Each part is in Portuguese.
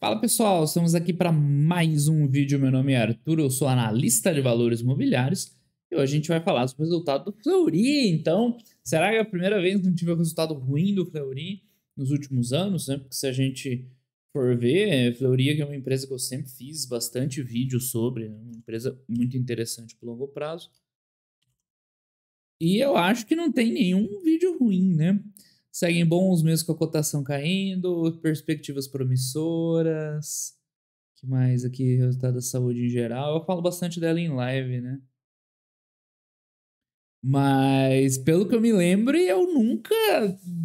Fala pessoal, estamos aqui para mais um vídeo. Meu nome é Arthur, eu sou analista de valores imobiliários e hoje a gente vai falar sobre o resultado do Fleury. Então, será que é a primeira vez que não tive um resultado ruim do Fleury nos últimos anos? Né? Porque se a gente for ver, Fleury é uma empresa que eu sempre fiz bastante vídeo sobre, né? uma empresa muito interessante para longo prazo. E eu acho que não tem nenhum vídeo ruim, né? seguem bons mesmo com a cotação caindo, perspectivas promissoras. que mais aqui? Resultado da saúde em geral. Eu falo bastante dela em live, né? Mas, pelo que eu me lembro, eu nunca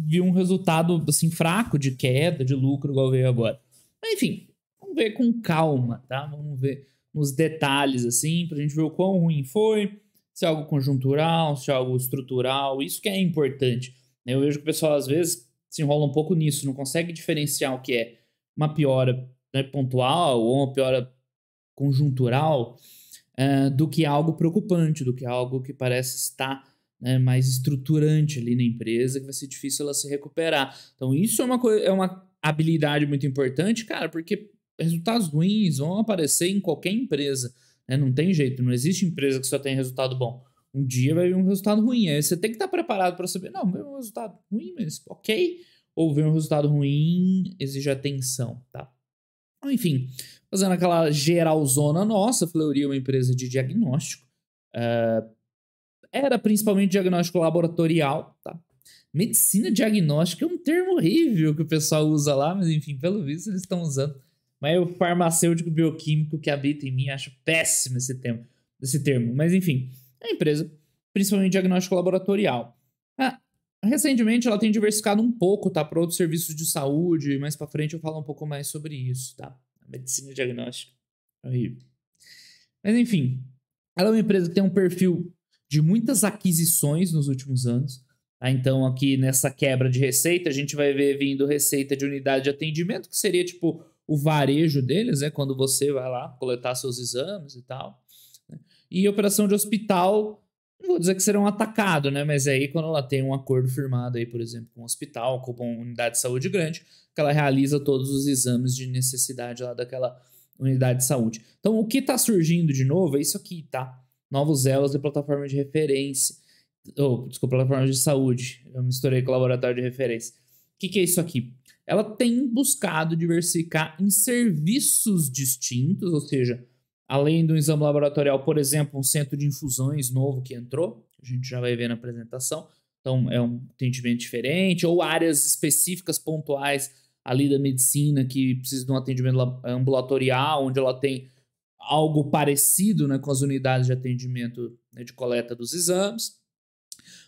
vi um resultado assim fraco de queda, de lucro, igual veio agora. Mas, enfim, vamos ver com calma, tá? Vamos ver nos detalhes, assim, pra gente ver o quão ruim foi, se é algo conjuntural, se é algo estrutural. Isso que é importante né, eu vejo que o pessoal às vezes se enrola um pouco nisso, não consegue diferenciar o que é uma piora né, pontual ou uma piora conjuntural uh, do que algo preocupante, do que algo que parece estar né, mais estruturante ali na empresa, que vai ser difícil ela se recuperar. Então, isso é uma, é uma habilidade muito importante, cara, porque resultados ruins vão aparecer em qualquer empresa. Né? Não tem jeito, não existe empresa que só tem resultado bom. Um dia vai vir um resultado ruim. Aí você tem que estar preparado para saber, não, vem um resultado ruim, mas ok. Ou vir um resultado ruim, exige atenção, tá? Então, enfim, fazendo aquela geral zona nossa, Fleury é uma empresa de diagnóstico. Uh, era principalmente diagnóstico laboratorial, tá? Medicina diagnóstica é um termo horrível que o pessoal usa lá, mas enfim, pelo visto eles estão usando. Mas o farmacêutico bioquímico que habita em mim acho péssimo esse termo, esse termo. Mas enfim, a empresa, principalmente diagnóstico laboratorial. Ah, recentemente ela tem diversificado um pouco, tá, para outros serviços de saúde, mais para frente eu falo um pouco mais sobre isso, tá? medicina diagnóstica. Horrível. Mas enfim, ela é uma empresa que tem um perfil de muitas aquisições nos últimos anos. Tá? Então, aqui nessa quebra de receita, a gente vai ver vindo receita de unidade de atendimento, que seria tipo o varejo deles, né? Quando você vai lá coletar seus exames e tal e operação de hospital, não vou dizer que serão atacados, né? Mas é aí quando ela tem um acordo firmado aí, por exemplo, com um hospital, com uma unidade de saúde grande, que ela realiza todos os exames de necessidade lá daquela unidade de saúde. Então, o que está surgindo de novo é isso aqui, tá? Novos elos de plataforma de referência. Oh, desculpa, plataforma de saúde. Eu misturei com laboratório de referência. O que, que é isso aqui? Ela tem buscado diversificar em serviços distintos, ou seja, Além do exame laboratorial, por exemplo, um centro de infusões novo que entrou, a gente já vai ver na apresentação. Então, é um atendimento diferente, ou áreas específicas pontuais ali da medicina que precisa de um atendimento ambulatorial, onde ela tem algo parecido né, com as unidades de atendimento né, de coleta dos exames.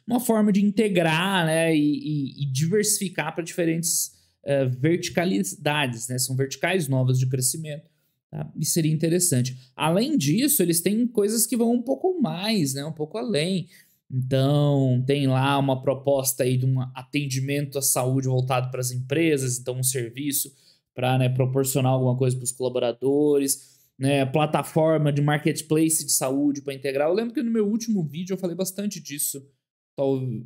Uma forma de integrar né, e, e diversificar para diferentes uh, verticalidades, né? são verticais novas de crescimento Tá? E seria interessante. Além disso, eles têm coisas que vão um pouco mais, né? um pouco além. Então, tem lá uma proposta aí de um atendimento à saúde voltado para as empresas, então um serviço para né, proporcionar alguma coisa para os colaboradores, né, plataforma de marketplace de saúde para integrar. Eu lembro que no meu último vídeo eu falei bastante disso.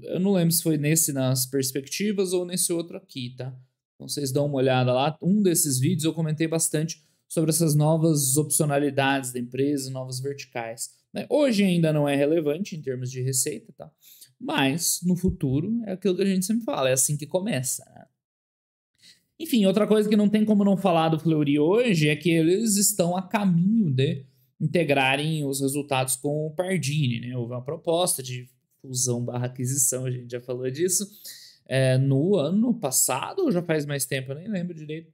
Eu não lembro se foi nesse nas perspectivas ou nesse outro aqui, tá? Então vocês dão uma olhada lá. Um desses vídeos eu comentei bastante sobre essas novas opcionalidades da empresa, novas verticais. Né? Hoje ainda não é relevante em termos de receita, tá? mas no futuro é aquilo que a gente sempre fala, é assim que começa. Né? Enfim, outra coisa que não tem como não falar do Fleury hoje é que eles estão a caminho de integrarem os resultados com o Pardini. Né? Houve uma proposta de fusão barra aquisição, a gente já falou disso, é, no ano passado, ou já faz mais tempo, eu nem lembro direito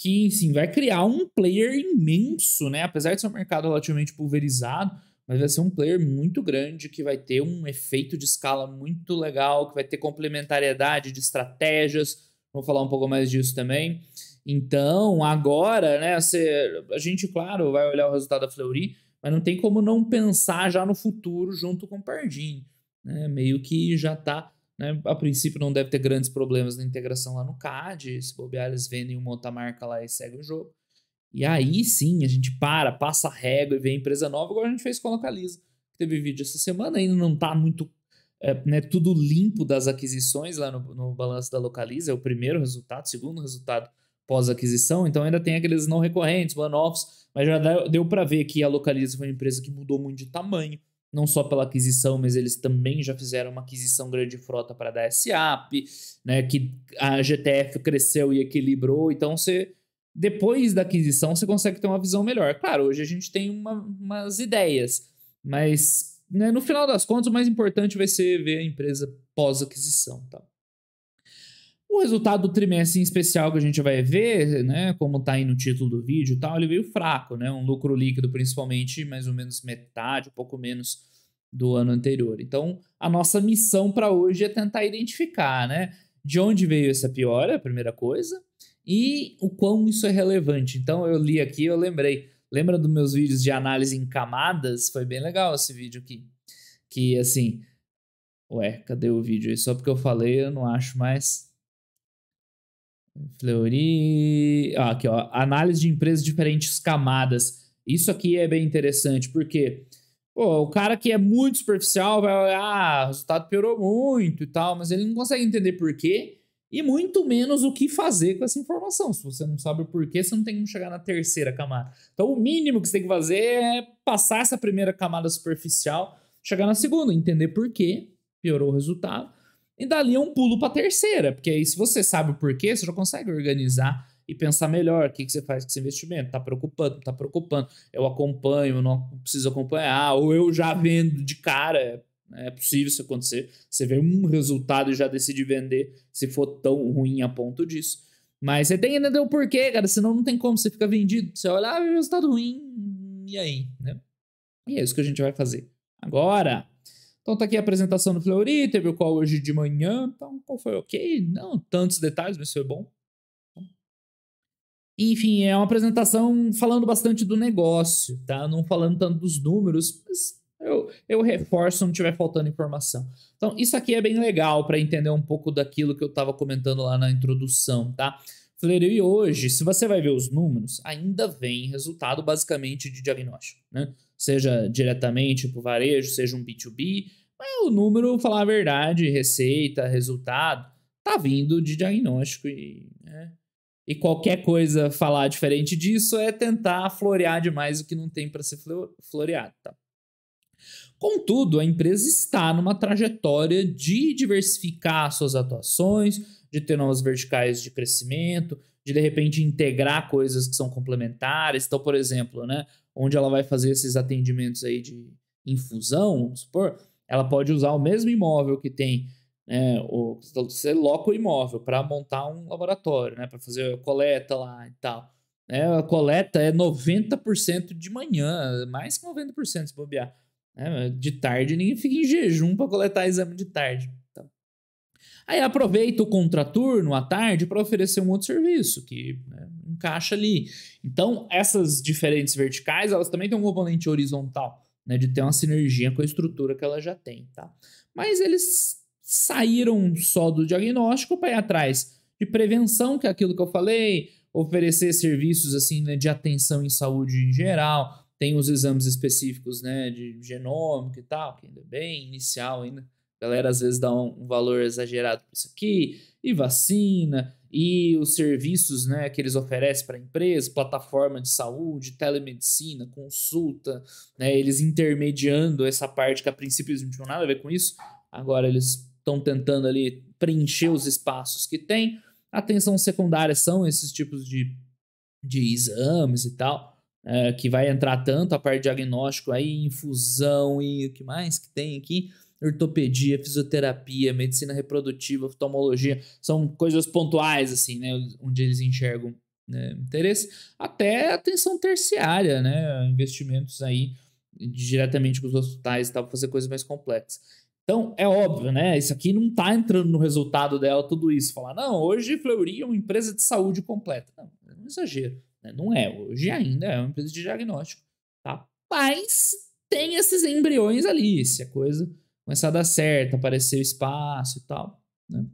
que, enfim, vai criar um player imenso, né? Apesar de ser um mercado relativamente pulverizado, mas vai ser um player muito grande que vai ter um efeito de escala muito legal, que vai ter complementariedade de estratégias. Vou falar um pouco mais disso também. Então, agora, né, a gente, claro, vai olhar o resultado da Fleury, mas não tem como não pensar já no futuro junto com o Pardim. Né? Meio que já está né? A princípio não deve ter grandes problemas na integração lá no CAD, se bobear eles vendem uma outra marca lá e segue o jogo. E aí sim a gente para, passa a régua e vê a empresa nova, igual a gente fez com a Localiza. Teve vídeo essa semana, ainda não está muito é, né, tudo limpo das aquisições lá no, no balanço da Localiza, é o primeiro resultado, segundo resultado pós-aquisição, então ainda tem aqueles não recorrentes, one-offs, mas já deu para ver que a Localiza foi uma empresa que mudou muito de tamanho, não só pela aquisição, mas eles também já fizeram uma aquisição grande frota para dar SAP, né, que a GTF cresceu e equilibrou, então você depois da aquisição você consegue ter uma visão melhor. Claro, hoje a gente tem uma, umas ideias, mas né, no final das contas o mais importante vai ser ver a empresa pós-aquisição, tá? O resultado do trimestre em especial que a gente vai ver, né, como está aí no título do vídeo e tal, ele veio fraco, né, um lucro líquido principalmente, mais ou menos metade, um pouco menos do ano anterior. Então, a nossa missão para hoje é tentar identificar, né, de onde veio essa piora, a primeira coisa, e o quão isso é relevante. Então, eu li aqui, eu lembrei, lembra dos meus vídeos de análise em camadas? Foi bem legal esse vídeo aqui, que assim, ué, cadê o vídeo? Só porque eu falei, eu não acho mais Fleury. Ah, aqui, ó. Análise de empresas de diferentes camadas. Isso aqui é bem interessante, porque pô, o cara que é muito superficial vai olhar, ah, o resultado piorou muito e tal, mas ele não consegue entender por quê e muito menos o que fazer com essa informação. Se você não sabe o porquê, você não tem como chegar na terceira camada. Então, o mínimo que você tem que fazer é passar essa primeira camada superficial, chegar na segunda, entender por quê piorou o resultado e dali é um pulo para a terceira, porque aí se você sabe o porquê, você já consegue organizar e pensar melhor o que, que você faz com esse investimento. Tá preocupando, tá preocupando. Eu acompanho, não preciso acompanhar, ou eu já vendo de cara. É possível isso acontecer. Você vê um resultado e já decide vender, se for tão ruim a ponto disso. Mas você tem que entender o porquê, cara. Senão não tem como, você fica vendido. Você olha, ah, resultado ruim, e aí? Né? E é isso que a gente vai fazer. Agora, então tá aqui a apresentação do Fleury, teve o qual hoje de manhã. Então, qual foi ok? Não tantos detalhes, mas foi bom. Enfim, é uma apresentação falando bastante do negócio, tá? Não falando tanto dos números, mas eu, eu reforço se não tiver faltando informação. Então, isso aqui é bem legal para entender um pouco daquilo que eu estava comentando lá na introdução, tá? Fleury hoje, se você vai ver os números, ainda vem resultado basicamente de diagnóstico, né? seja diretamente para o varejo, seja um B2B, mas o número, falar a verdade, receita, resultado, tá vindo de diagnóstico e, né? e qualquer coisa falar diferente disso é tentar florear demais o que não tem para ser floreado. Tá? Contudo, a empresa está numa trajetória de diversificar suas atuações, de ter novas verticais de crescimento, de de repente integrar coisas que são complementares. Então, por exemplo, né, onde ela vai fazer esses atendimentos aí de infusão, vamos supor, ela pode usar o mesmo imóvel que tem, né, o, você loca o imóvel para montar um laboratório, né, para fazer a coleta lá e tal. É, a coleta é 90% de manhã, mais que 90% se bobear. É, de tarde ninguém fica em jejum para coletar exame de tarde. Então. Aí aproveita o contraturno à tarde para oferecer um outro serviço, que né, encaixa ali. Então, essas diferentes verticais, elas também têm um componente horizontal, né, de ter uma sinergia com a estrutura que ela já tem, tá? Mas eles saíram só do diagnóstico para ir atrás de prevenção, que é aquilo que eu falei, oferecer serviços assim né, de atenção em saúde em geral, tem os exames específicos né, de genômica e tal, que ainda é bem inicial ainda. A galera às vezes dá um valor exagerado para isso aqui, e vacina, e os serviços né, que eles oferecem para a empresa, plataforma de saúde, telemedicina, consulta, né, eles intermediando essa parte que a princípio eles não tinham nada a ver com isso, agora eles estão tentando ali preencher os espaços que tem. Atenção secundária são esses tipos de, de exames e tal, é, que vai entrar tanto a parte diagnóstico aí, infusão e o que mais que tem aqui ortopedia, fisioterapia, medicina reprodutiva, oftalmologia, são coisas pontuais, assim, né? Onde eles enxergam né, interesse, até atenção terciária, né? Investimentos aí diretamente com os hospitais e tal, fazer coisas mais complexas. Então, é óbvio, né? Isso aqui não tá entrando no resultado dela, tudo isso. Falar, não, hoje Fleury é uma empresa de saúde completa. Não, é um exagero. Né? Não é. Hoje ainda é uma empresa de diagnóstico, tá? Mas tem esses embriões ali. Se a coisa começar a dar certo, aparecer o espaço e tal. Né?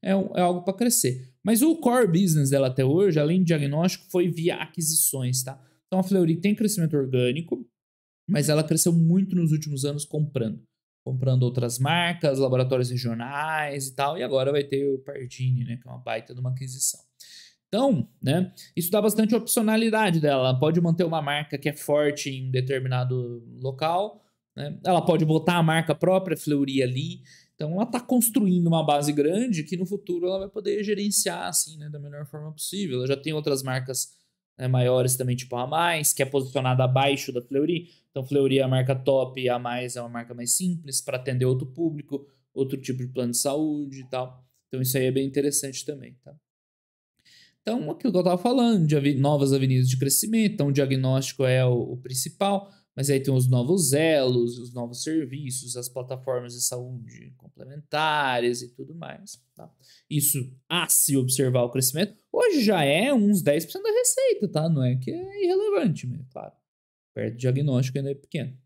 É, é algo para crescer. Mas o core business dela até hoje, além de diagnóstico, foi via aquisições, tá? Então a Fleury tem crescimento orgânico, mas ela cresceu muito nos últimos anos comprando. Comprando outras marcas, laboratórios regionais e tal, e agora vai ter o Pardini, né? Que é uma baita de uma aquisição. Então, né, isso dá bastante opcionalidade dela. pode manter uma marca que é forte em determinado local, né? Ela pode botar a marca própria Fleury ali. Então ela está construindo uma base grande que no futuro ela vai poder gerenciar assim, né, da melhor forma possível. Ela já tem outras marcas né, maiores também, tipo a mais, que é posicionada abaixo da Fleury. Então Fleury é a marca top, a mais é uma marca mais simples para atender outro público, outro tipo de plano de saúde e tal. Então isso aí é bem interessante também, tá? Então, aquilo que eu estava falando, de novas avenidas de crescimento, então o diagnóstico é o, o principal. Mas aí tem os novos elos, os novos serviços, as plataformas de saúde complementares e tudo mais. Tá? Isso a se observar o crescimento, hoje já é uns 10% da receita, tá? Não é que é irrelevante, mas, claro. Perto do diagnóstico ainda é pequeno.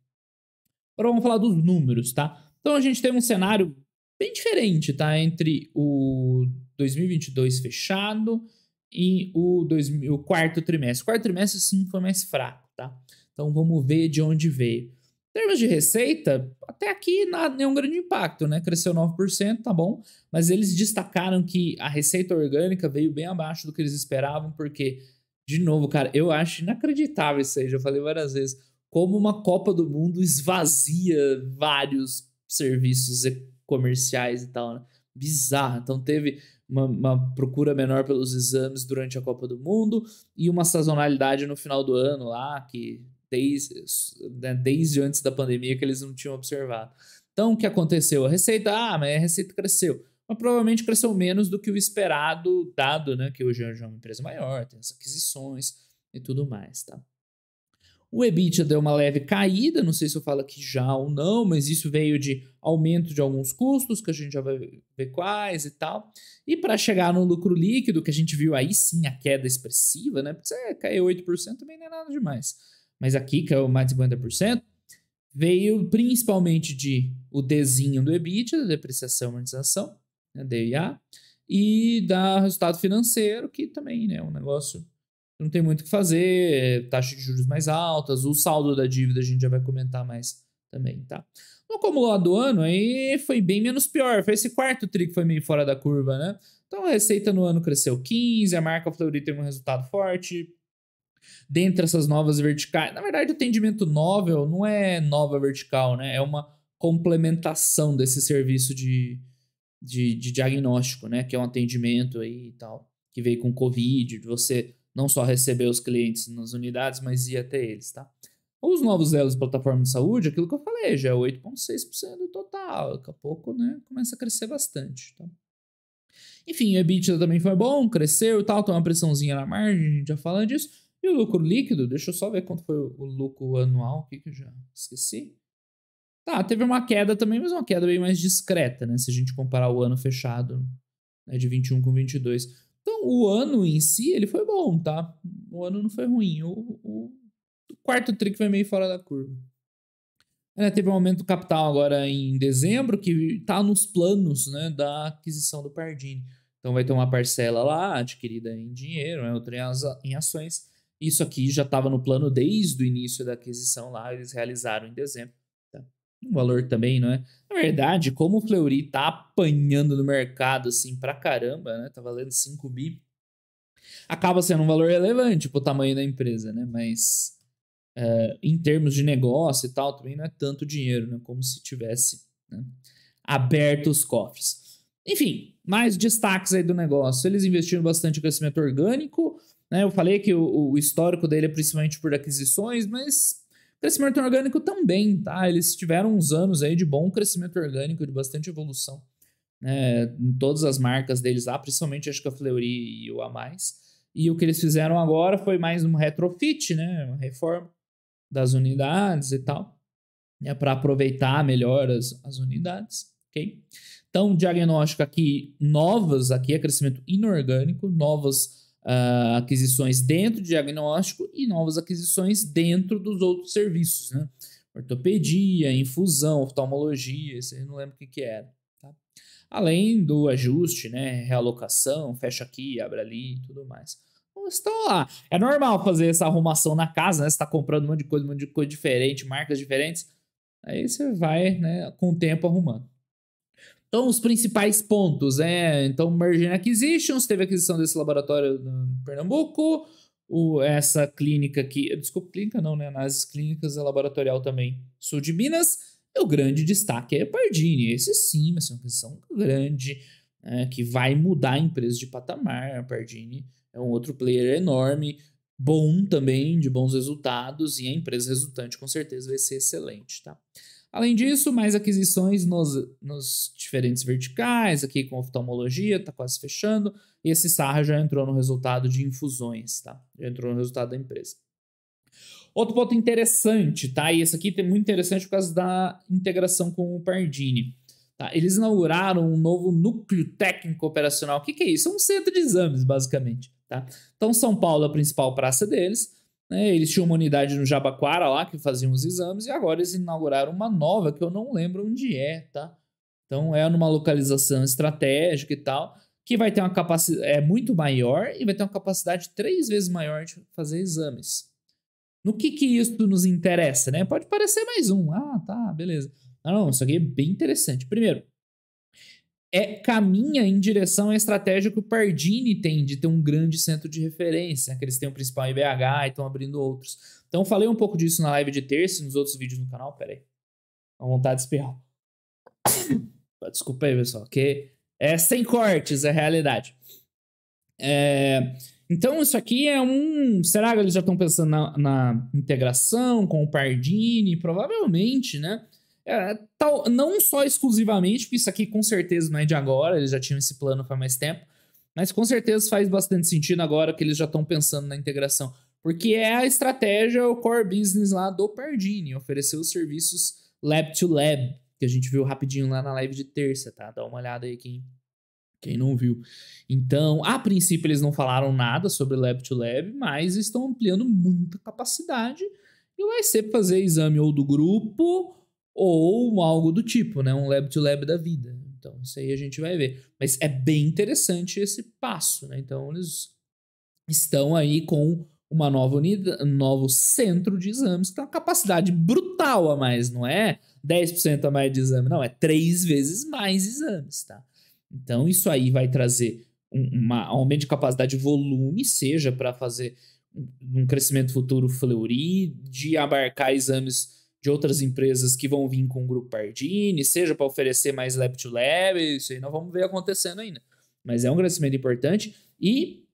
Agora vamos falar dos números, tá? Então a gente teve um cenário bem diferente, tá? Entre o 2022 fechado e o, 2000, o quarto trimestre. O quarto trimestre, sim, foi mais fraco, tá? Então vamos ver de onde veio. Em termos de receita, até aqui nada, nenhum grande impacto, né? Cresceu 9%, tá bom. Mas eles destacaram que a receita orgânica veio bem abaixo do que eles esperavam, porque, de novo, cara, eu acho inacreditável isso aí, já falei várias vezes. Como uma Copa do Mundo esvazia vários serviços comerciais e tal, né? Bizarro. Então teve uma, uma, procura menor pelos exames durante a Copa do Mundo e uma sazonalidade no final do ano lá, que desde, né, desde antes da pandemia que eles não tinham observado. Então, o que aconteceu? A receita, ah, mas a receita cresceu. Mas provavelmente cresceu menos do que o esperado, dado né, que hoje é uma empresa maior, tem as aquisições e tudo mais, tá? O EBITDA deu uma leve caída, não sei se eu falo aqui já ou não, mas isso veio de aumento de alguns custos, que a gente já vai ver quais e tal. E para chegar no lucro líquido, que a gente viu aí sim a queda expressiva, né? Porque você caiu 8% também não é nada demais mas aqui caiu é mais de 50%, veio principalmente de o Dzinho do EBIT, da depreciação e amortização, né, DIA, e da resultado financeiro, que também né, é um negócio que não tem muito o que fazer, taxas é taxa de juros mais altas, o saldo da dívida a gente já vai comentar mais também, tá? No acumulado do ano, aí foi bem menos pior. Foi esse quarto tri que foi meio fora da curva, né? Então a receita no ano cresceu 15, a marca Fleury teve um resultado forte, Dentre essas novas verticais, na verdade, o atendimento novel não é nova vertical, né? É uma complementação desse serviço de, de, de diagnóstico, né? Que é um atendimento aí e tal, que veio com Covid, de você não só receber os clientes nas unidades, mas ir até eles, tá? Os novos elos plataforma de saúde, aquilo que eu falei, já é 8,6% do total. Daqui a pouco, né, começa a crescer bastante, tá? Enfim, a EBITDA também foi bom, cresceu e tal, tem uma pressãozinha na margem, a gente já fala disso o lucro líquido, deixa eu só ver quanto foi o lucro anual aqui que eu já esqueci. Tá, teve uma queda também, mas uma queda bem mais discreta, né? Se a gente comparar o ano fechado né, de 21 com 22. Então, o ano em si, ele foi bom, tá? O ano não foi ruim. O, o, o quarto trick foi meio fora da curva. É, né, teve um aumento do capital agora em dezembro, que está nos planos né, da aquisição do Pardini. Então vai ter uma parcela lá adquirida em dinheiro, né, outra em, ações, isso aqui já estava no plano desde o início da aquisição lá, eles realizaram em dezembro. Tá? Um valor também, não é? Na verdade, como o Fleury tá apanhando no mercado assim pra caramba, né? Tá valendo 5 bi. Acaba sendo um valor relevante pro tamanho da empresa, né? Mas é, em termos de negócio e tal, também não é tanto dinheiro, né? Como se tivesse né? aberto os cofres. Enfim, mais destaques aí do negócio. Eles investiram bastante em crescimento orgânico, né? Eu falei que o, o histórico dele é principalmente por aquisições, mas crescimento orgânico também, tá? Eles tiveram uns anos aí de bom crescimento orgânico, de bastante evolução, né? Em todas as marcas deles lá, principalmente acho que a Fleury e o A+. E o que eles fizeram agora foi mais um retrofit, né? Uma reforma das unidades e tal, né? Para aproveitar melhor as, as unidades, ok? Então, diagnóstico aqui, novas, aqui é crescimento inorgânico, novas uh, aquisições dentro de diagnóstico e novas aquisições dentro dos outros serviços, né? Ortopedia, infusão, oftalmologia, você não lembra o que, que era. Tá? Além do ajuste, né? Realocação, fecha aqui, abre ali e tudo mais. Então, tá estão lá. É normal fazer essa arrumação na casa, né? Você está comprando um monte de coisa, um monte de coisa diferente, marcas diferentes. Aí você vai, né, com o tempo arrumando. Então, os principais pontos, né? Então, Merger Acquisitions, teve aquisição desse laboratório no Pernambuco, o, essa clínica aqui, desculpa, clínica não, né? Análises clínicas é laboratorial também, sul de Minas. E o grande destaque é a Pardini. Esse sim, mas é uma aquisição grande, né? que vai mudar a empresa de patamar. A Pardini é um outro player enorme, bom também, de bons resultados, e a empresa resultante com certeza vai ser excelente, tá? Além disso, mais aquisições nos, nos diferentes verticais, aqui com oftalmologia, está quase fechando, e esse Sarra já entrou no resultado de infusões, tá? Já entrou no resultado da empresa. Outro ponto interessante, tá? E esse aqui é muito interessante por causa da integração com o Pardini. Tá? Eles inauguraram um novo núcleo técnico operacional. O que, que é isso? É um centro de exames, basicamente. Tá? Então, São Paulo é a principal praça deles. Né? Eles tinham uma unidade no Jabaquara lá que faziam os exames e agora eles inauguraram uma nova que eu não lembro onde é, tá? Então é numa localização estratégica e tal, que vai ter uma capacidade é muito maior e vai ter uma capacidade três vezes maior de fazer exames. No que que isso nos interessa, né? Pode parecer mais um. Ah, tá, beleza. Não, não, isso aqui é bem interessante. Primeiro, é, caminha em direção à estratégia que o Pardini tem de ter um grande centro de referência, que eles têm o um principal em BH e estão abrindo outros. Então, falei um pouco disso na live de terça e nos outros vídeos no canal. Pera aí. Dá vontade de espirrar. Desculpa aí, pessoal, que é sem cortes, é realidade. É, então, isso aqui é um. Será que eles já estão pensando na, na integração com o Pardini? Provavelmente, né? É, tal, não só exclusivamente, porque isso aqui com certeza não é de agora, eles já tinham esse plano faz mais tempo, mas com certeza faz bastante sentido agora que eles já estão pensando na integração. Porque é a estratégia, o core business lá do Pardini, oferecer os serviços lab to lab, que a gente viu rapidinho lá na live de terça, tá? Dá uma olhada aí quem, quem não viu. Então, a princípio eles não falaram nada sobre lab to lab, mas estão ampliando muita capacidade e vai ser fazer exame ou do grupo ou algo do tipo, né? Um lab to lab da vida. Então, isso aí a gente vai ver. Mas é bem interessante esse passo, né? Então, eles estão aí com uma nova unidade, um novo centro de exames que tem é uma capacidade brutal a mais, não é 10% a mais de exame, não, é três vezes mais exames, tá? Então, isso aí vai trazer um aumento de capacidade de volume, seja para fazer um crescimento futuro Fleury, de abarcar exames de outras empresas que vão vir com o grupo Pardini, seja para oferecer mais lab-to-lab, isso aí nós vamos ver acontecendo ainda. Mas é um crescimento importante e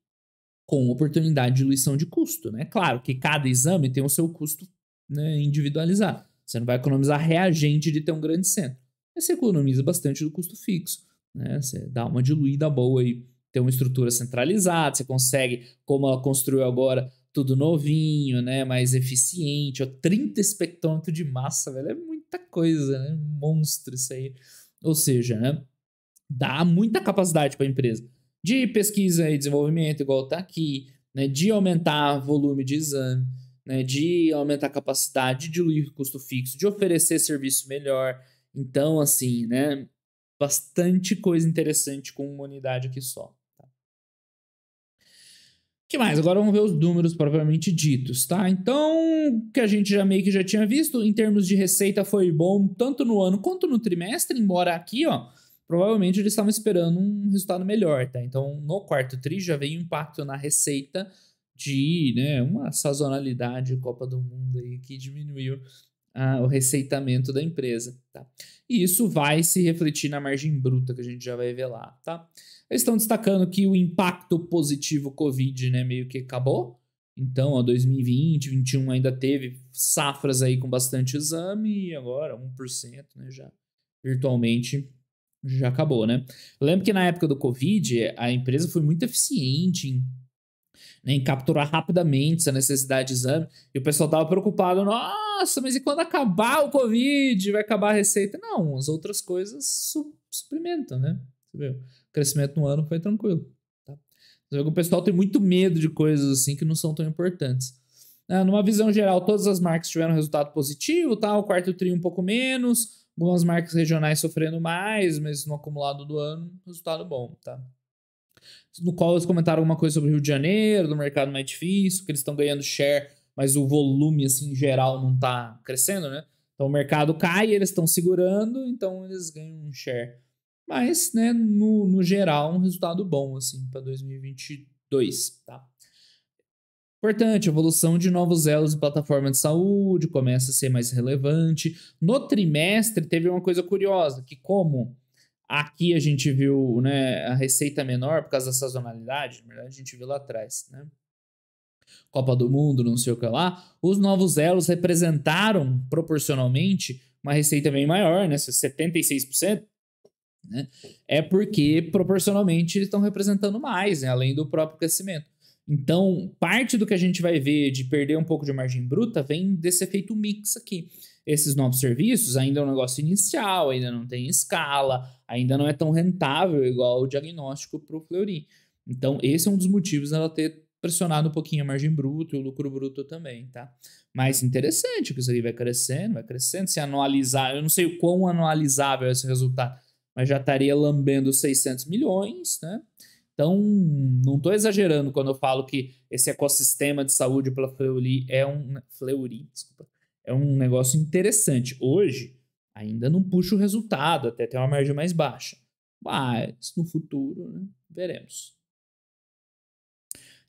com oportunidade de diluição de custo, né? Claro que cada exame tem o seu custo né, individualizado. Você não vai economizar reagente de ter um grande centro. Mas você economiza bastante do custo fixo. Né? Você dá uma diluída boa aí. Tem uma estrutura centralizada, você consegue, como ela construiu agora, tudo novinho, né? Mais eficiente, ó, 30 espectrômetro de massa, velho, é muita coisa, né? Monstro isso aí. Ou seja, né? Dá muita capacidade para a empresa de pesquisa e desenvolvimento, igual tá aqui, né? De aumentar volume de exame, né? De aumentar a capacidade, de diluir custo fixo, de oferecer serviço melhor. Então, assim, né? Bastante coisa interessante com uma unidade aqui só que mais? Agora vamos ver os números propriamente ditos, tá? Então, que a gente já meio que já tinha visto, em termos de receita foi bom tanto no ano quanto no trimestre, embora aqui, ó, provavelmente eles estavam esperando um resultado melhor, tá? Então, no quarto tri já veio impacto na receita de, né, uma sazonalidade Copa do Mundo aí que diminuiu ah, o receitamento da empresa. Tá? E isso vai se refletir na margem bruta, que a gente já vai ver lá. Tá? Eles estão destacando que o impacto positivo Covid né, meio que acabou. Então, ó, 2020, 2021 ainda teve safras aí com bastante exame, e agora 1% né, já virtualmente já acabou, né? lembro que na época do Covid, a empresa foi muito eficiente em, né, em capturar rapidamente essa necessidade de exame, e o pessoal tava preocupado, não, nossa, mas e quando acabar o Covid, vai acabar a receita? Não, as outras coisas su suplementam, né? Você viu? O crescimento no ano foi tranquilo. Tá? O pessoal tem muito medo de coisas assim que não são tão importantes. Ah, numa visão geral, todas as marcas tiveram resultado positivo, tá? o quarto tri um pouco menos, algumas marcas regionais sofrendo mais, mas no acumulado do ano, resultado bom, tá? No qual eles comentaram alguma coisa sobre o Rio de Janeiro, do mercado mais difícil, que eles estão ganhando share mas o volume, assim, geral não está crescendo, né? Então o mercado cai, eles estão segurando, então eles ganham um share. Mas, né, no, no geral, um resultado bom, assim, para 2022, tá? Importante, evolução de novos elos e plataforma de saúde começa a ser mais relevante. No trimestre, teve uma coisa curiosa, que como aqui a gente viu né, a receita menor por causa da sazonalidade, na verdade a gente viu lá atrás, né? Copa do Mundo, não sei o que lá, os novos elos representaram proporcionalmente uma receita bem maior, né? 76%. É né? É porque proporcionalmente eles estão representando mais, né? além do próprio crescimento. Então, parte do que a gente vai ver de perder um pouco de margem bruta vem desse efeito mix aqui. Esses novos serviços ainda é um negócio inicial, ainda não tem escala, ainda não é tão rentável igual o diagnóstico para o Fleury. Então, esse é um dos motivos dela ter pressionado um pouquinho a margem bruta e o lucro bruto também, tá? Mas interessante que isso aí vai crescendo, vai crescendo. Se anualizar, eu não sei o quão anualizável é esse resultado, mas já estaria lambendo 600 milhões, né? Então, não estou exagerando quando eu falo que esse ecossistema de saúde pela Fleury é um né, Fleury, desculpa, é um negócio interessante. Hoje, ainda não puxa o resultado, até tem uma margem mais baixa. Mas no futuro, né, veremos.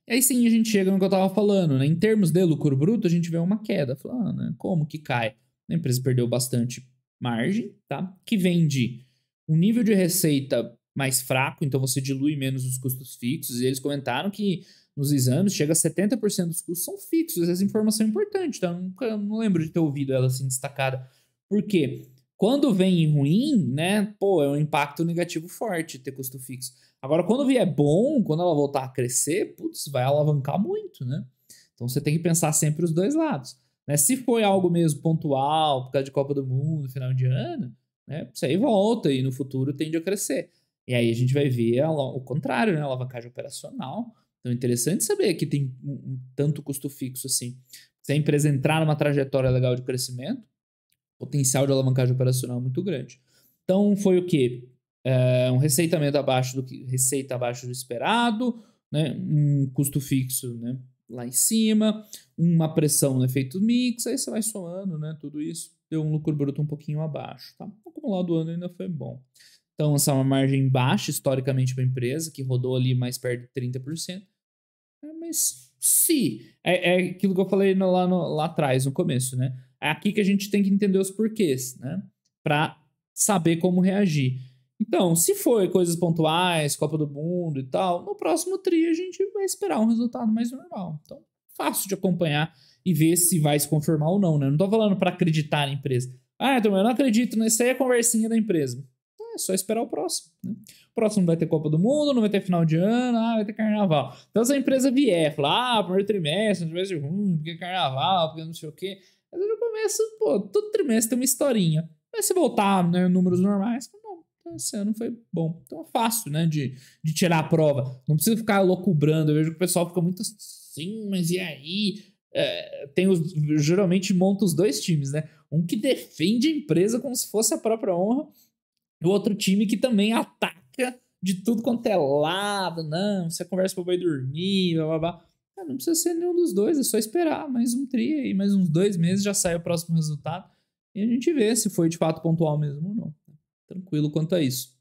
E aí sim a gente chega no que eu estava falando, né? Em termos de lucro bruto, a gente vê uma queda. Fala, ah, né? como que cai? A empresa perdeu bastante margem, tá? Que vende um nível de receita mais fraco, então você dilui menos os custos fixos. E eles comentaram que nos exames chega a 70% dos custos são fixos. Essa informação é importante, tá? Eu nunca, não lembro de ter ouvido ela assim destacada. Por quê? Quando vem ruim, né? Pô, é um impacto negativo forte ter custo fixo. Agora, quando vier bom, quando ela voltar a crescer, putz, vai alavancar muito, né? Então você tem que pensar sempre os dois lados. Né? Se foi algo mesmo pontual, por causa de Copa do Mundo, final de ano, né? Isso aí volta e no futuro tende a crescer. E aí a gente vai ver a, o contrário, né? A alavancagem operacional. Então é interessante saber que tem um, um tanto custo fixo assim. Se a empresa entrar numa trajetória legal de crescimento, potencial de alavancagem operacional muito grande. Então foi o que? É, um receitamento abaixo do que receita abaixo do esperado, né? um custo fixo né? lá em cima, uma pressão no efeito mix, aí você vai somando né? tudo isso, deu um lucro bruto um pouquinho abaixo. Tá? O acumulado do ano ainda foi bom. Então, essa é uma margem baixa historicamente para a empresa, que rodou ali mais perto de 30%. É, mas se. É, é aquilo que eu falei no, lá, no, lá atrás, no começo, né? É aqui que a gente tem que entender os porquês, né? Para saber como reagir. Então, se foi coisas pontuais, Copa do Mundo e tal, no próximo tri a gente vai esperar um resultado mais normal. Então, fácil de acompanhar e ver se vai se confirmar ou não, né? Não tô falando para acreditar na empresa. Ah, então eu não acredito, né? isso aí é conversinha da empresa. É, é só esperar o próximo. Né? O próximo vai ter Copa do Mundo, não vai ter final de ano, ah, vai ter carnaval. Então, se a empresa vier, falar, ah, primeiro trimestre, não tivesse ruim, porque carnaval, porque não sei o quê começo, pô, todo trimestre tem uma historinha. Mas se voltar, né, números normais, não, tá tá, esse ano foi bom. Então é fácil, né, de, de tirar a prova. Não precisa ficar loucubrando. Eu vejo que o pessoal fica muito assim, mas e aí? É, tem os, geralmente monta os dois times, né? Um que defende a empresa como se fosse a própria honra, e o outro time que também ataca de tudo quanto é lado, não, você conversa para o boi dormir, blá blá blá. Ah, não precisa ser nenhum dos dois, é só esperar mais um tri e mais uns dois meses já sai o próximo resultado e a gente vê se foi de fato pontual mesmo ou não. Né? Tranquilo quanto a isso.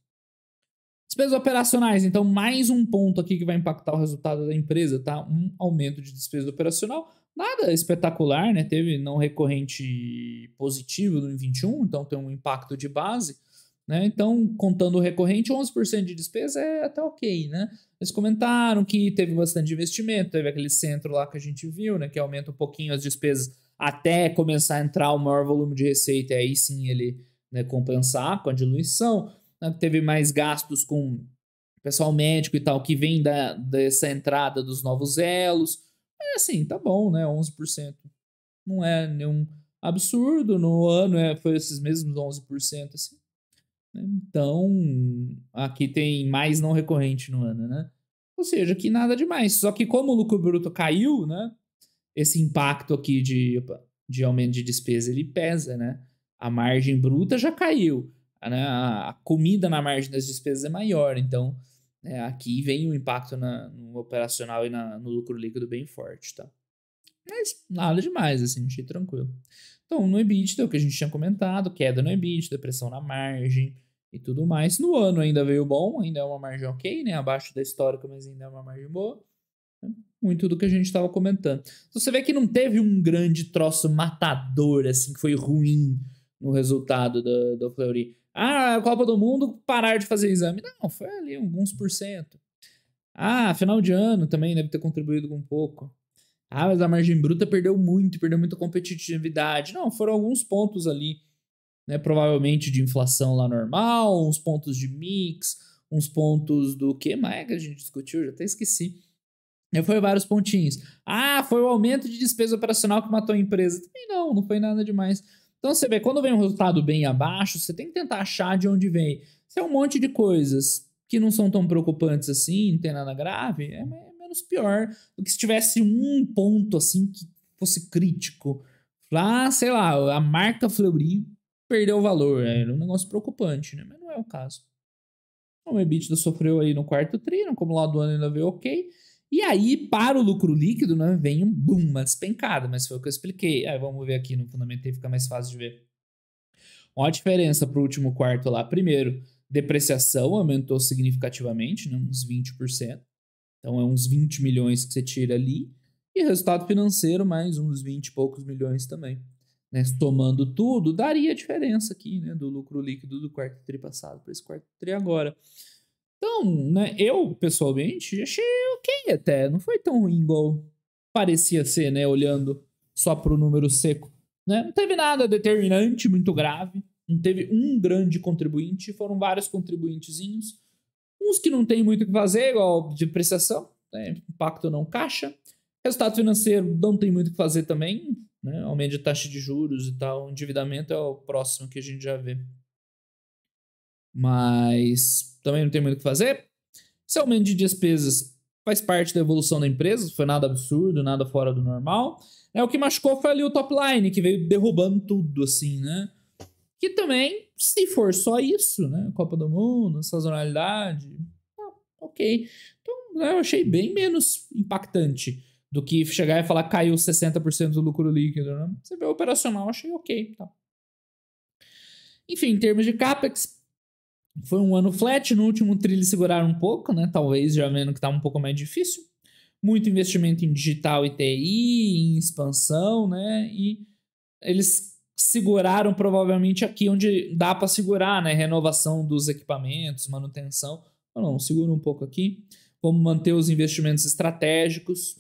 Despesas operacionais, então mais um ponto aqui que vai impactar o resultado da empresa, tá? Um aumento de despesa operacional, nada espetacular, né? Teve não recorrente positivo no 21, então tem um impacto de base, né? Então, contando o recorrente, 11% de despesa é até ok, né? Eles comentaram que teve bastante investimento, teve aquele centro lá que a gente viu, né? Que aumenta um pouquinho as despesas até começar a entrar o maior volume de receita, e aí sim ele né, compensar com a diluição. Né? Teve mais gastos com pessoal médico e tal, que vem da, dessa entrada dos novos elos. É assim, tá bom, né? 11%. Não é nenhum absurdo. No ano é, foi esses mesmos 11%, assim então, aqui tem mais não recorrente no ano, né? Ou seja, que nada demais. Só que como o lucro bruto caiu, né? Esse impacto aqui de, de aumento de despesa, ele pesa, né? A margem bruta já caiu. Né? A comida na margem das despesas é maior. Então, né? aqui vem o impacto na, no operacional e na, no lucro líquido bem forte, tá? Mas nada demais, assim, achei tranquilo. Então, no EBITDA, o que a gente tinha comentado, queda no EBITDA, depressão na margem, e tudo mais. No ano ainda veio bom, ainda é uma margem ok, né? Abaixo da histórica, mas ainda é uma margem boa. É muito do que a gente estava comentando. Então, você vê que não teve um grande troço matador, assim, que foi ruim no resultado do, do Fleury. Ah, a Copa do Mundo parar de fazer exame. Não, foi ali alguns por cento. Ah, final de ano também deve ter contribuído com um pouco. Ah, mas a margem bruta perdeu muito, perdeu muita competitividade. Não, foram alguns pontos ali né? Provavelmente de inflação lá normal, uns pontos de mix, uns pontos do que mais que a gente discutiu, já até esqueci. E foi vários pontinhos. Ah, foi o aumento de despesa operacional que matou a empresa. Também não, não foi nada demais. Então você vê, quando vem um resultado bem abaixo, você tem que tentar achar de onde vem. Se é um monte de coisas que não são tão preocupantes assim, não tem nada grave, é menos pior do que se tivesse um ponto assim que fosse crítico. Lá, sei lá, a marca Fleury perdeu o valor. Né? Era um negócio preocupante, né? Mas não é o caso. Então, o EBITDA sofreu aí no quarto tri, no acumulado do ano ainda veio ok. E aí, para o lucro líquido, né, vem um boom, uma despencada, mas foi o que eu expliquei. Aí ah, vamos ver aqui no fundamento aí fica mais fácil de ver. Olha a diferença para o último quarto lá. Primeiro, depreciação aumentou significativamente, né, uns 20%. Então é uns 20 milhões que você tira ali. E resultado financeiro, mais uns 20 e poucos milhões também né, somando tudo, daria a diferença aqui, né, do lucro líquido do quarto tri passado para esse quarto tri agora. Então, né, eu pessoalmente achei ok até, não foi tão ruim igual parecia ser, né, olhando só para o número seco, né? Não teve nada determinante, muito grave, não teve um grande contribuinte, foram vários contribuintezinhos, uns que não tem muito o que fazer, igual depreciação, né, impacto não caixa, resultado financeiro não tem muito o que fazer também, né? Aumento de taxa de juros e tal. endividamento é o próximo que a gente já vê. Mas também não tem muito o que fazer. Esse aumento de despesas faz parte da evolução da empresa, foi nada absurdo, nada fora do normal. É, o que machucou foi ali o top line, que veio derrubando tudo, assim, né? Que também, se for só isso, né? Copa do Mundo, sazonalidade, ah, ok. Então, né, eu achei bem menos impactante do que chegar e falar caiu 60% do lucro líquido. Né? Você vê o operacional, achei ok. Tá. Enfim, em termos de CAPEX, foi um ano flat, no último trilho seguraram um pouco, né? Talvez já vendo que está um pouco mais difícil. Muito investimento em digital e TI, em expansão, né? E eles seguraram provavelmente aqui onde dá para segurar, né? Renovação dos equipamentos, manutenção. não, segura um pouco aqui. Vamos manter os investimentos estratégicos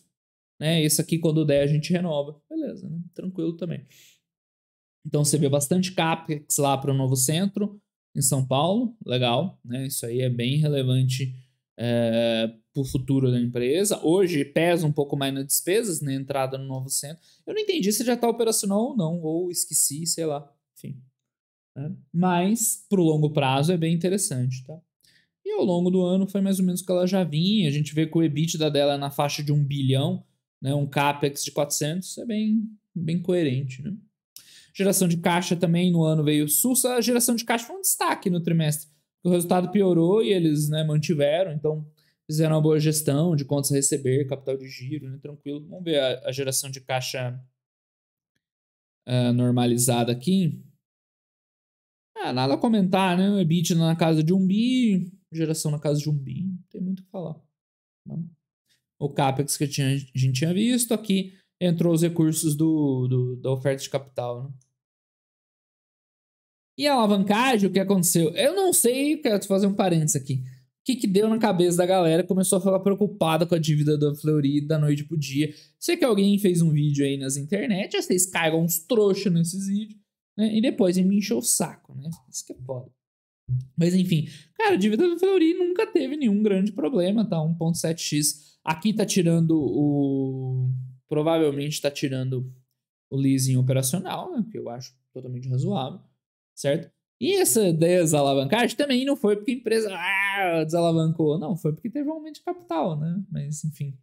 né? Esse aqui, quando der, a gente renova. Beleza, né? tranquilo também. Então você vê bastante CAPEX lá para o novo centro em São Paulo, legal, né? Isso aí é bem relevante é, para o futuro da empresa. Hoje pesa um pouco mais nas despesas, na né? entrada no novo centro. Eu não entendi se já está operacional ou não, ou esqueci, sei lá, enfim. Né? Mas para o longo prazo é bem interessante, tá? E ao longo do ano foi mais ou menos o que ela já vinha. A gente vê que o EBITDA dela é na faixa de um bilhão né? Um CAPEX de 400 é bem, bem coerente. Né? Geração de caixa também no ano veio SUS. A geração de caixa foi um destaque no trimestre. O resultado piorou e eles né, mantiveram, então fizeram uma boa gestão de contas a receber, capital de giro, né, tranquilo. Vamos ver a, a geração de caixa uh, normalizada aqui. Ah, nada a comentar, né? O EBIT na casa de um bi, geração na casa de um bi, não tem muito o que falar o CAPEX que tinha, a gente tinha visto. Aqui entrou os recursos do, do da oferta de capital. Né? E a alavancagem, o que aconteceu? Eu não sei, quero fazer um parênteses aqui. O que, que deu na cabeça da galera? Começou a ficar preocupada com a dívida da Fleury da noite pro dia. Sei que alguém fez um vídeo aí nas internet, vocês cagam uns trouxas nesses vídeos, né? E depois ele me encheu o saco, né? Isso que é foda. Mas enfim, cara, a dívida da Fleury nunca teve nenhum grande problema, tá? 1.7x Aqui está tirando o. Provavelmente está tirando o leasing operacional, né, que eu acho totalmente razoável, certo? E essa desalavancagem também não foi porque a empresa ah, desalavancou, não, foi porque teve um aumento de capital, né? Mas enfim,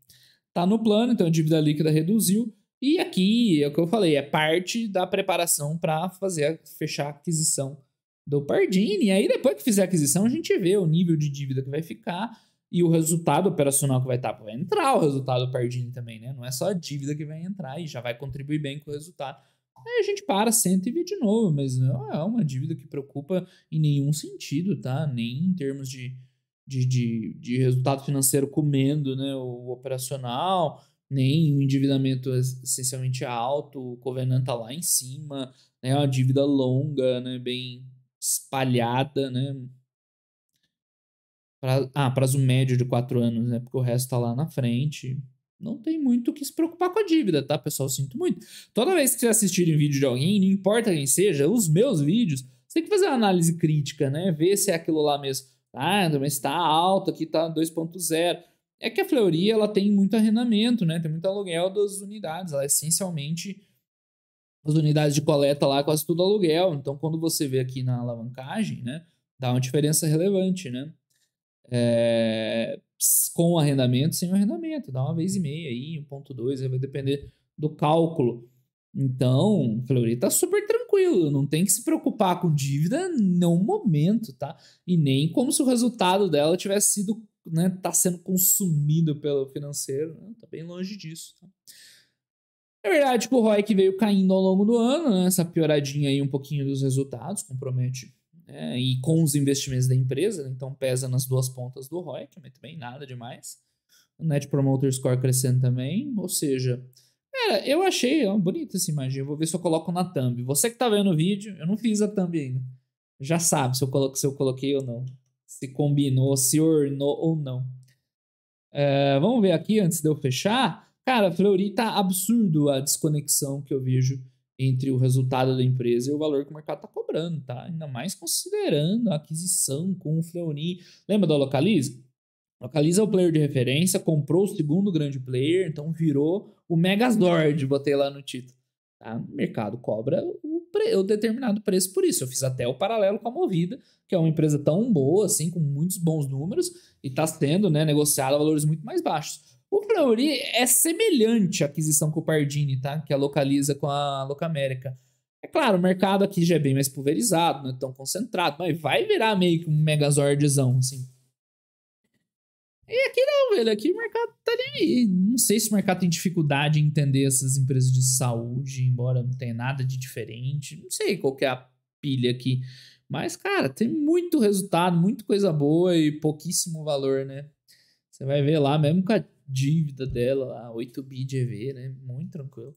tá no plano, então a dívida líquida reduziu. E aqui é o que eu falei, é parte da preparação para fazer fechar a aquisição do Pardini. E aí depois que fizer a aquisição, a gente vê o nível de dívida que vai ficar e o resultado operacional que vai estar. Tá, vai entrar o resultado perdido também, né? Não é só a dívida que vai entrar e já vai contribuir bem com o resultado. Aí a gente para, senta e vê de novo, mas não é uma dívida que preocupa em nenhum sentido, tá? Nem em termos de, de, de, de resultado financeiro comendo né? o operacional, nem o endividamento essencialmente alto, o covenant tá lá em cima, né? É uma dívida longa, né? Bem espalhada, né? Pra, ah, prazo médio de quatro anos, né? Porque o resto tá lá na frente. Não tem muito o que se preocupar com a dívida, tá, pessoal? Sinto muito. Toda vez que vocês assistirem vídeo de alguém, não importa quem seja, os meus vídeos, você tem que fazer uma análise crítica, né? Ver se é aquilo lá mesmo. Ah, mas tá alto, aqui tá 2.0. É que a Fleury, ela tem muito arrendamento, né? Tem muito aluguel das unidades. Ela é essencialmente as unidades de coleta lá quase tudo aluguel. Então, quando você vê aqui na alavancagem, né? Dá uma diferença relevante, né? É, com arrendamento, sem arrendamento, dá uma vez e meia aí, 1.2, vai depender do cálculo. Então, Fleury tá super tranquilo, não tem que se preocupar com dívida nenhum momento, tá? E nem como se o resultado dela tivesse sido, né, tá sendo consumido pelo financeiro, né? tá bem longe disso, tá? É verdade que o Roy que veio caindo ao longo do ano, né? Essa pioradinha aí um pouquinho dos resultados compromete é, e com os investimentos da empresa, né, então pesa nas duas pontas do ROI, que muito bem, nada demais. O Net Promoter Score crescendo também, ou seja, cara, eu achei ó, bonito essa imagem, eu vou ver se eu coloco na thumb. Você que está vendo o vídeo, eu não fiz a thumb ainda, já sabe se eu, coloco se eu coloquei ou não, se combinou, se ornou ou não. É, vamos ver aqui, antes de eu fechar, cara, Fleury tá absurdo a desconexão que eu vejo entre o resultado da empresa e o valor que o mercado está cobrando, tá? Ainda mais considerando a aquisição com o Fleury. Lembra da Localiza? Localiza é o player de referência, comprou o segundo grande player, então virou o Megazord, botei lá no título. Tá? O mercado cobra o, pre... o, determinado preço por isso. Eu fiz até o paralelo com a Movida, que é uma empresa tão boa, assim, com muitos bons números, e está sendo né, negociado a valores muito mais baixos. O Frauri é semelhante à aquisição com o Pardini, tá? Que a localiza com a Locamérica. É claro, o mercado aqui já é bem mais pulverizado, não é tão concentrado, mas vai virar meio que um megazordzão, assim. E aqui não, velho. Aqui o mercado tá ali. Não sei se o mercado tem dificuldade em entender essas empresas de saúde, embora não tenha nada de diferente. Não sei qual que é a pilha aqui. Mas, cara, tem muito resultado, muita coisa boa e pouquíssimo valor, né? Você vai ver lá, mesmo com a dívida dela, a 8 bi de EV, né? Muito tranquilo.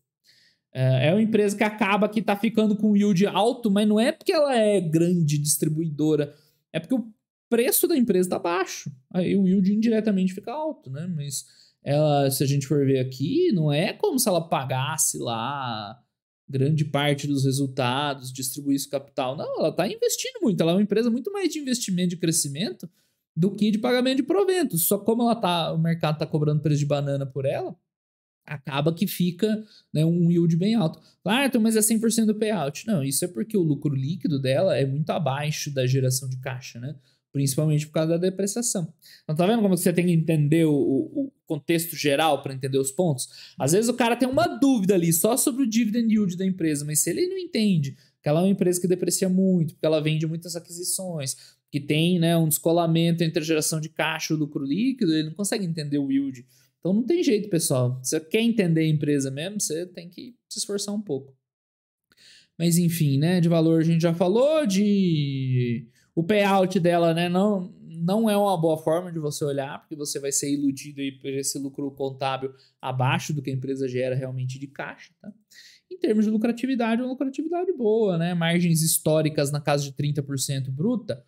Eh, é uma empresa que acaba que tá ficando com yield alto, mas não é porque ela é grande distribuidora, é porque o preço da empresa tá baixo. Aí o yield indiretamente fica alto, né? Mas ela, se a gente for ver aqui, não é como se ela pagasse lá grande parte dos resultados, distribuísse capital. Não, ela tá investindo muito, ela é uma empresa muito mais de investimento de crescimento do que de pagamento de proventos. Só como ela tá, o mercado está cobrando preço de banana por ela, acaba que fica né, um yield bem alto. lá então, mas é 100% do payout. Não, isso é porque o lucro líquido dela é muito abaixo da geração de caixa, né? Principalmente por causa da depreciação. Então, tá vendo como você tem que entender o, o contexto geral para entender os pontos? Às vezes o cara tem uma dúvida ali só sobre o dividend yield da empresa, mas se ele não entende que ela é uma empresa que deprecia muito, porque ela vende muitas aquisições, que tem né, um descolamento entre a geração de caixa e o lucro líquido, ele não consegue entender o yield. Então não tem jeito, pessoal. Se você quer entender a empresa mesmo, você tem que se esforçar um pouco. Mas enfim, né? De valor a gente já falou, de o payout dela, né? Não, não é uma boa forma de você olhar, porque você vai ser iludido aí por esse lucro contábil abaixo do que a empresa gera realmente de caixa, tá? Em termos de lucratividade, é uma lucratividade boa, né? Margens históricas na casa de 30% bruta,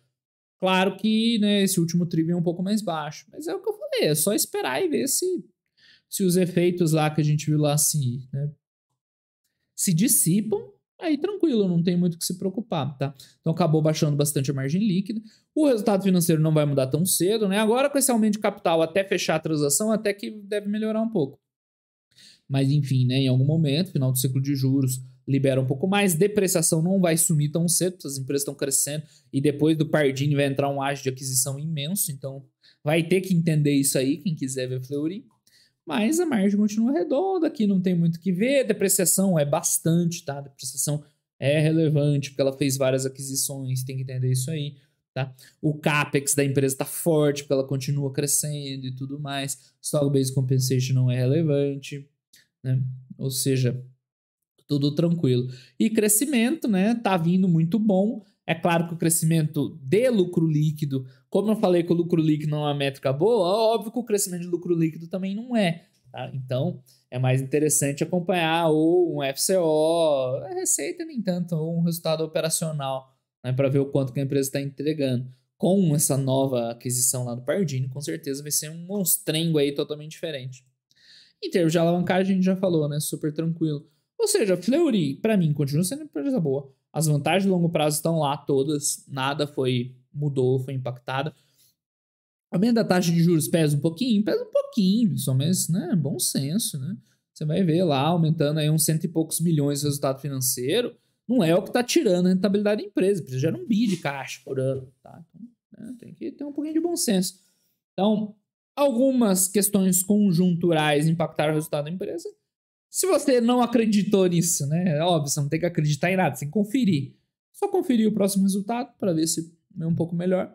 Claro que né, esse último trivia é um pouco mais baixo, mas é o que eu falei, é só esperar e ver se, se os efeitos lá que a gente viu lá assim, né, se dissipam, aí tranquilo, não tem muito o que se preocupar, tá? Então acabou baixando bastante a margem líquida. O resultado financeiro não vai mudar tão cedo, né? Agora com esse aumento de capital até fechar a transação, até que deve melhorar um pouco. Mas enfim, né, em algum momento, final do ciclo de juros, libera um pouco mais. Depreciação não vai sumir tão cedo, as empresas estão crescendo e depois do Pardini vai entrar um ágio de aquisição imenso, então vai ter que entender isso aí, quem quiser ver Fleury. Mas a margem continua redonda, aqui não tem muito o que ver. Depreciação é bastante, tá? Depreciação é relevante, porque ela fez várias aquisições, tem que entender isso aí. Tá? O CAPEX da empresa está forte, porque ela continua crescendo e tudo mais. stock base compensation não é relevante. Né? Ou seja, tudo tranquilo. E crescimento, né? Tá vindo muito bom. É claro que o crescimento de lucro líquido, como eu falei que o lucro líquido não é uma métrica boa, óbvio que o crescimento de lucro líquido também não é. Tá? Então, é mais interessante acompanhar ou um FCO, a receita nem tanto, ou um resultado operacional, né, para ver o quanto que a empresa está entregando. Com essa nova aquisição lá do Pardini, com certeza vai ser um monstrengo aí totalmente diferente. Em termos de alavancagem, a gente já falou, né? Super tranquilo. Ou seja, Fleury, para mim, continua sendo uma empresa boa. As vantagens de longo prazo estão lá todas, nada foi mudou, foi impactada. Aumento da taxa de juros pesa um pouquinho? Pesa um pouquinho, só mas, né, bom senso, né? Você vai ver lá aumentando aí uns cento e poucos milhões de resultado financeiro, não é o que está tirando a rentabilidade da empresa, precisa gerar um bi de caixa por ano, tá? Então, né, tem que ter um pouquinho de bom senso. Então, algumas questões conjunturais impactaram o resultado da empresa, se você não acreditou nisso, né? É óbvio, você não tem que acreditar em nada, você tem que conferir. Só conferir o próximo resultado para ver se é um pouco melhor.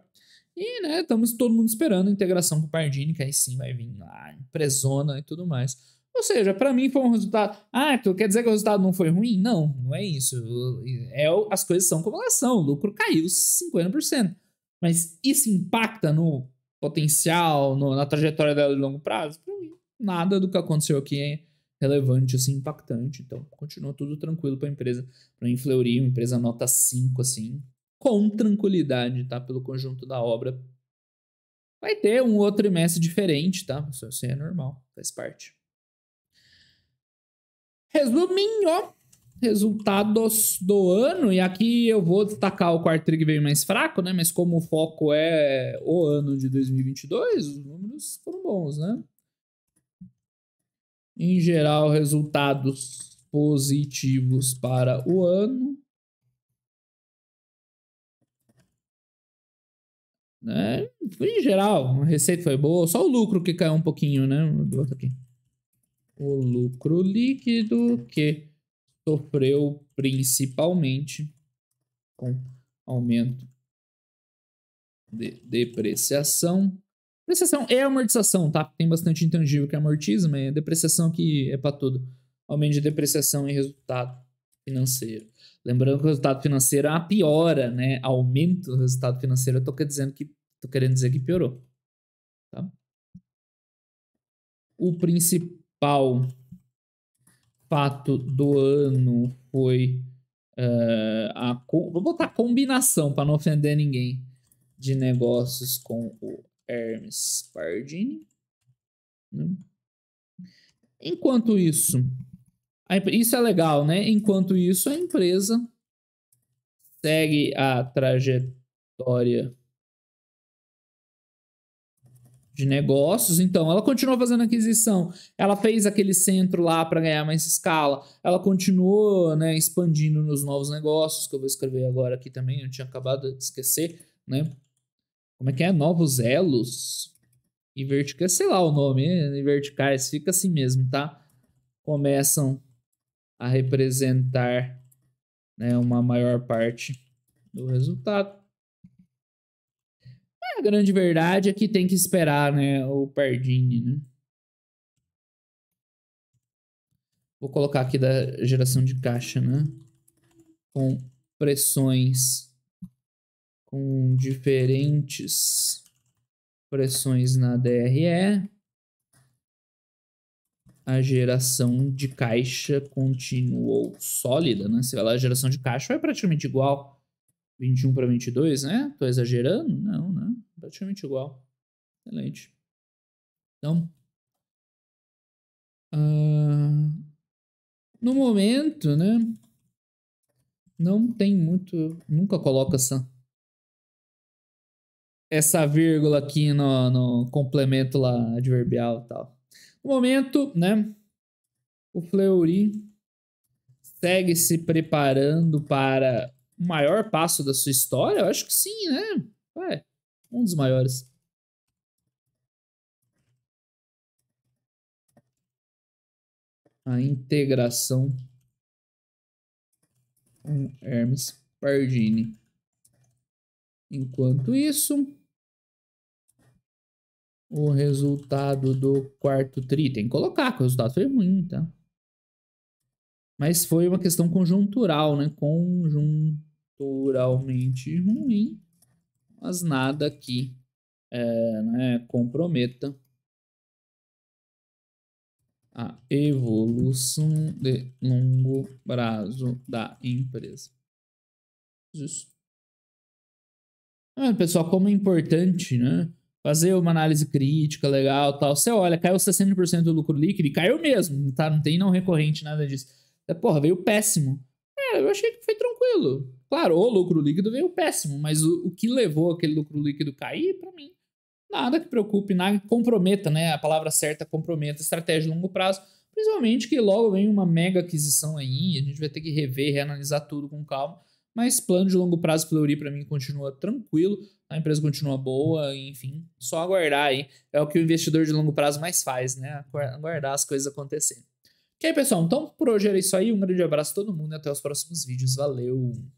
E, né, estamos todo mundo esperando a integração com o Pardini, que aí sim vai vir lá, impressona e tudo mais. Ou seja, para mim foi um resultado. Ah, tu então quer dizer que o resultado não foi ruim? Não, não é isso. É, as coisas são como elas são. O lucro caiu 50%. Mas isso impacta no potencial, no, na trajetória dela de longo prazo? Pra mim, nada do que aconteceu aqui é relevante, assim, impactante. Então, continua tudo tranquilo para a empresa, para a Infleury, uma empresa nota 5, assim, com tranquilidade, tá? Pelo conjunto da obra. Vai ter um outro trimestre diferente, tá? Isso, isso é normal, faz parte. Resuminho, resultados do ano, e aqui eu vou destacar o quarto trigo veio mais fraco, né? Mas como o foco é o ano de 2022, os números foram bons, né? em geral, resultados positivos para o ano. Né? Em geral, a receita foi boa, só o lucro que caiu um pouquinho, né? Do aqui. O lucro líquido que sofreu principalmente com aumento de depreciação Depreciação é amortização, tá? Tem bastante intangível que amortiza, mas é depreciação que é para tudo. Aumento de depreciação e resultado financeiro. Lembrando que o resultado financeiro é uma piora, né? Aumento do resultado financeiro, eu tô querendo dizer que, tô querendo dizer que piorou. Tá? O principal fato do ano foi uh, a. Vou botar combinação para não ofender ninguém de negócios com o Hermes Pardini. Né? Enquanto isso, isso é legal, né? Enquanto isso, a empresa segue a trajetória de negócios. Então, ela continuou fazendo aquisição, ela fez aquele centro lá para ganhar mais escala, ela continuou né, expandindo nos novos negócios, que eu vou escrever agora aqui também, eu tinha acabado de esquecer, né? Como é que é? Novos Elos e Verticais, sei lá o nome, e Verticais, fica assim mesmo, tá? Começam a representar né, uma maior parte do resultado. É, a grande verdade é que tem que esperar né, o Pardini, né? Vou colocar aqui da geração de caixa, né? Com pressões com diferentes pressões na DRE, a geração de caixa continuou sólida, né? Se ela a geração de caixa é praticamente igual 21 para 22, né? Tô exagerando? Não, né? Praticamente igual. Excelente. Então, uh, no momento, né? Não tem muito, nunca coloca essa essa vírgula aqui no, no complemento lá adverbial e tal. No momento, né? O Fleury segue se preparando para o maior passo da sua história? Eu acho que sim, né? Ué, um dos maiores. A integração com Hermes Pardini. Enquanto isso, o resultado do quarto tri. Tem que colocar, que o resultado foi ruim, tá? Mas foi uma questão conjuntural, né? Conjunturalmente ruim, mas nada que é, né, comprometa a evolução de longo prazo da empresa. Isso. Ah, pessoal, como é importante, né? fazer uma análise crítica legal tal. Você olha, caiu 60% do lucro líquido e caiu mesmo, tá? Não tem não recorrente, nada disso. É, porra, veio péssimo. É, eu achei que foi tranquilo. Claro, o lucro líquido veio péssimo, mas o, o que levou aquele lucro líquido cair, para mim, nada que preocupe, nada que comprometa, né? A palavra certa comprometa estratégia de longo prazo. Principalmente que logo vem uma mega aquisição aí, a gente vai ter que rever, reanalisar tudo com calma. Mas plano de longo prazo Fleury para mim continua tranquilo, a empresa continua boa, enfim, só aguardar aí. É o que o investidor de longo prazo mais faz, né? Aguardar as coisas acontecerem. Ok, pessoal? Então por hoje era isso aí. Um grande abraço a todo mundo e até os próximos vídeos. Valeu!